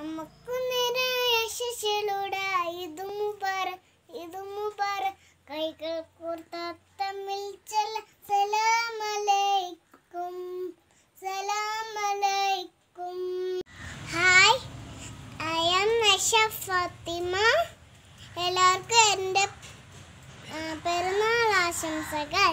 നമുക്ക് നിറയ ശിശിലുടായതും പറ ഇതും പറ കൈകൾ കൂർത്ത തമ്മിൽ ചെല്ല സലാമലൈക്കും സലാമലൈക്കും hi I'm Nasha Fathima എല്ലാവർക്കും എൻ്റെ പെരുന്നാൾ ആശംസകൾ